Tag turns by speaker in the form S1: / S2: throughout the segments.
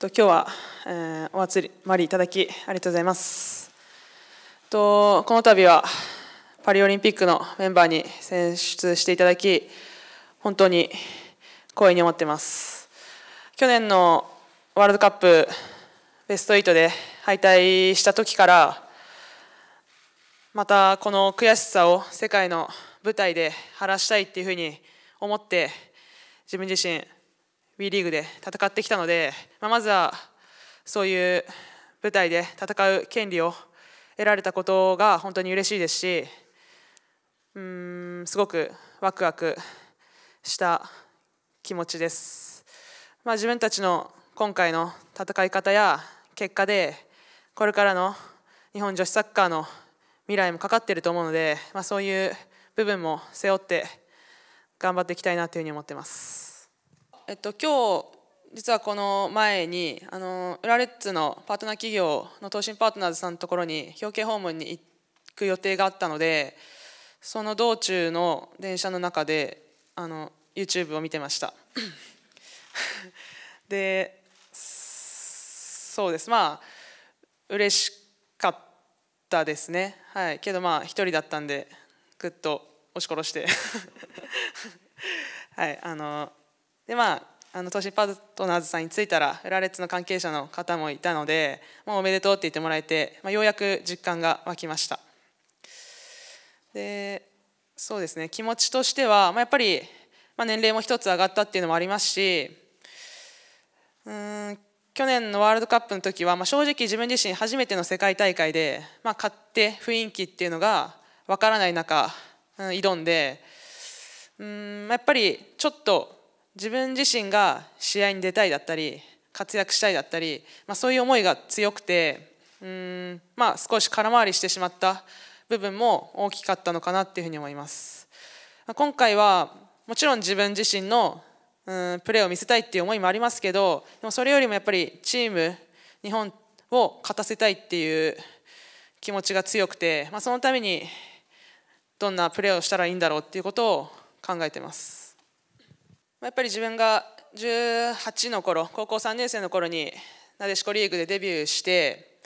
S1: と今日は、えー、お集まりいただきありがとうございます。とこの度はパリオリンピックのメンバーに選出していただき本当に光栄に思ってます。去年のワールドカップベスト8で敗退した時からまたこの悔しさを世界の舞台で晴らしたいっていうふうに思って自分自身 WE リーグで戦ってきたので、まあ、まずはそういう舞台で戦う権利を得られたことが本当に嬉しいですしうんすごくワクワクした気持ちです、まあ、自分たちの今回の戦い方や結果でこれからの日本女子サッカーの未来もかかっていると思うので、まあ、そういう部分も背負って頑張っていきたいなというふうに思ってます。えっと、今日実はこの前にあの浦レッズのパートナー企業の東進パートナーズさんのところに表敬訪問に行く予定があったのでその道中の電車の中であの YouTube を見てました でそうですまあ嬉しかったですねはいけどまあ一人だったんでぐっと押し殺して はいあのでまああの都市パートナーズさんに着いたらラレッツの関係者の方もいたので、まあ、おめでとうって言ってもらえて、まあ、ようやく実感が湧きましたでそうですね気持ちとしては、まあ、やっぱり、まあ、年齢も一つ上がったっていうのもありますしうん去年のワールドカップの時は、まあ、正直自分自身初めての世界大会で、まあ、勝って雰囲気っていうのが分からない中、うん、挑んでうんやっぱりちょっと自分自身が試合に出たいだったり活躍したいだったり、まあ、そういう思いが強くてうん、まあ、少し空回りしてしまった部分も大きかったのかなっていうふうに思います。今回はもちろん自分自身のうんプレーを見せたいっていう思いもありますけどでもそれよりもやっぱりチーム日本を勝たせたいっていう気持ちが強くて、まあ、そのためにどんなプレーをしたらいいんだろうっていうことを考えてます。やっぱり自分が18の頃高校3年生の頃になでしこリーグでデビューして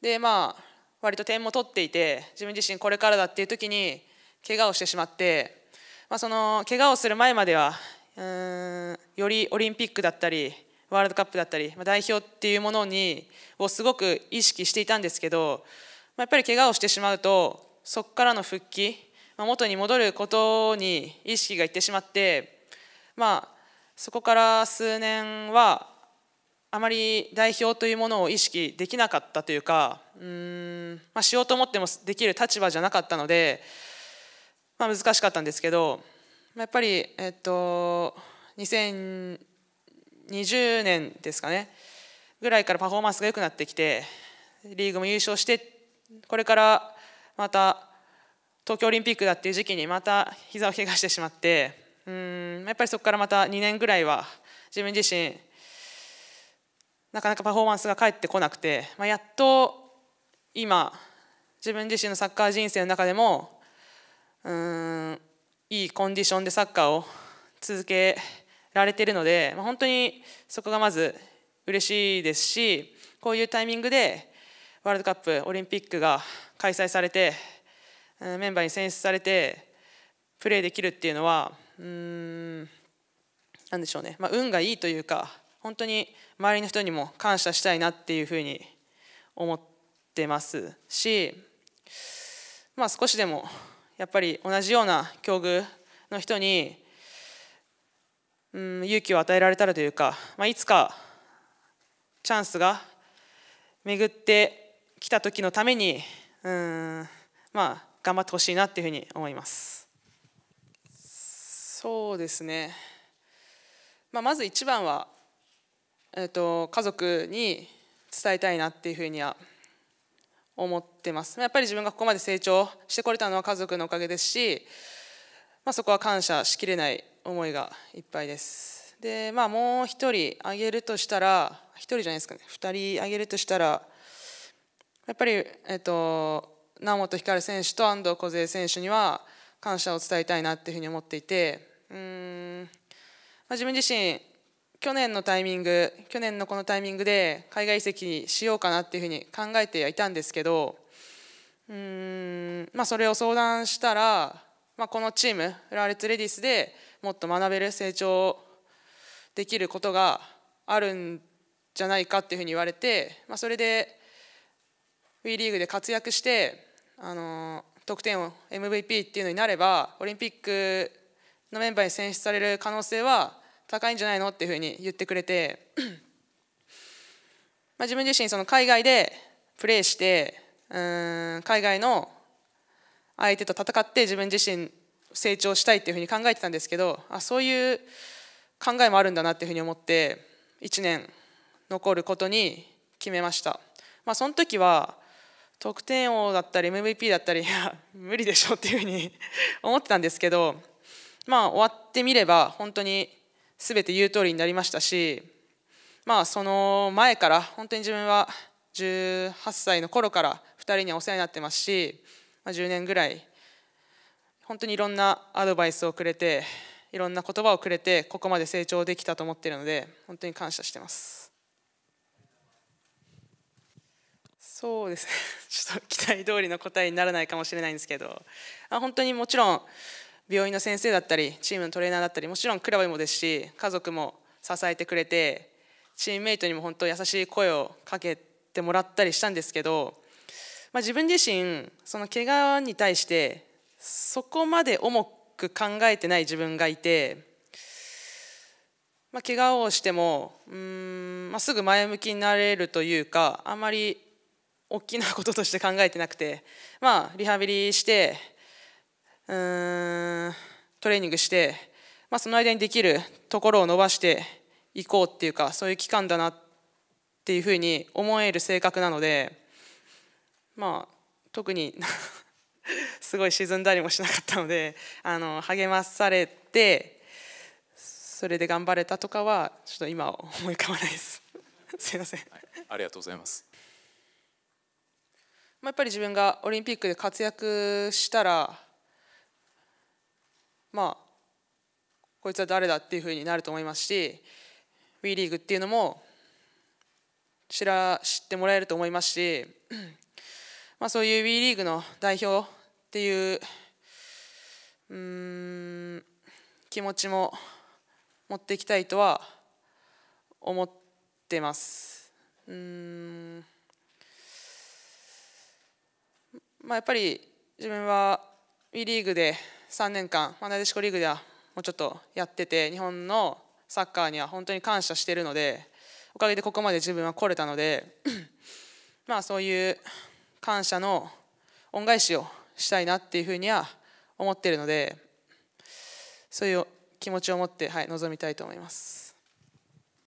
S1: でまあ割と点も取っていて自分自身これからだっていう時に怪我をしてしまって、まあ、その怪我をする前まではうんよりオリンピックだったりワールドカップだったり、まあ、代表っていうものにをすごく意識していたんですけど、まあ、やっぱり怪我をしてしまうとそこからの復帰、まあ、元に戻ることに意識がいってしまって。まあ、そこから数年はあまり代表というものを意識できなかったというかうん、まあ、しようと思ってもできる立場じゃなかったので、まあ、難しかったんですけどやっぱり、えっと、2020年ですかねぐらいからパフォーマンスが良くなってきてリーグも優勝してこれからまた東京オリンピックだっていう時期にまた膝を怪我してしまってうんやっぱりそこからまた2年ぐらいは自分自身なかなかパフォーマンスが返ってこなくて、まあ、やっと今自分自身のサッカー人生の中でもうんいいコンディションでサッカーを続けられてるので、まあ、本当にそこがまず嬉しいですしこういうタイミングでワールドカップオリンピックが開催されてメンバーに選出されてプレーできるっていうのはうんんでしょうね、まあ、運がいいというか本当に周りの人にも感謝したいなっていうふうに思ってますし、まあ、少しでもやっぱり同じような境遇の人に、うん、勇気を与えられたらというか、まあ、いつかチャンスが巡ってきた時のために、うんまあ、頑張ってほしいなっていうふうに思います。そうですね、まあ、まず一番は、えーと、家族に伝えたいなっていうふうには思ってますやっぱり自分がここまで成長してこれたのは家族のおかげですし、まあ、そこは感謝しきれない思いがいっぱいですでまあもう一人あげるとしたら一人じゃないですかね二人挙げるとしたらやっぱりえっと猶本光選手と安藤梢選手には感謝を伝えたいなっていうふうに思っていてうん、ま自分自身去年のタイミング去年のこのタイミングで海外移籍にしようかなっていうふうに考えてはいたんですけどうん、まあ、それを相談したら、まあ、このチームフラーレッズレディースでもっと学べる成長できることがあるんじゃないかっていうふうに言われて、まあ、それで WE リーグで活躍してあの得点を MVP っていうのになればオリンピックのメンバーに選出される可能性は高いんじゃないのっていうふうに言ってくれて まあ自分自身その海外でプレーしてうん海外の相手と戦って自分自身成長したいっていうふうに考えてたんですけどあそういう考えもあるんだなっていうふうに思って1年残ることに決めました、まあ、その時は得点王だったり MVP だったりいや無理でしょっていうふうに 思ってたんですけどまあ、終わってみれば本当に全て言う通りになりましたし、まあ、その前から本当に自分は18歳の頃から2人にはお世話になってますし、まあ、10年ぐらい本当にいろんなアドバイスをくれていろんな言葉をくれてここまで成長できたと思っているので本当に感謝してます。そうですね ちょっと期待通りの答えにならないかもしれないんですけど本当にもちろん病院の先生だったりチームのトレーナーだったりもちろんクラブもですし家族も支えてくれてチームメイトにも本当優しい声をかけてもらったりしたんですけど、まあ、自分自身その怪我に対してそこまで重く考えてない自分がいて。まあ、怪我をしてもうん、まあ、すぐ前向きになれるというかあんまり大きなこととして考えてなくて、まあ、リハビリしてうんトレーニングして、まあ、その間にできるところを伸ばしていこうっていうかそういう期間だなっていうふうに思える性格なのでまあ特に すごい沈んだりもしなかったのであの励まされてそれで頑張れたとかはちょっと今思い浮かばないです すいません、はい、ありがとうございますまあ、やっぱり自分がオリンピックで活躍したらまあこいつは誰だっていうふうになると思いますし WE リーグっていうのも知ら知ってもらえると思いますし、まあ、そういう WE リーグの代表っていううん気持ちも持っていきたいとは思ってます。うんまあ、やっぱり自分は w リーグで3年間、なでしこリーグではもうちょっとやってて日本のサッカーには本当に感謝してるのでおかげでここまで自分は来れたので まあそういう感謝の恩返しをしたいなっていうふうには思ってるのでそういう気持ちを持って、はい、臨みたいと思います。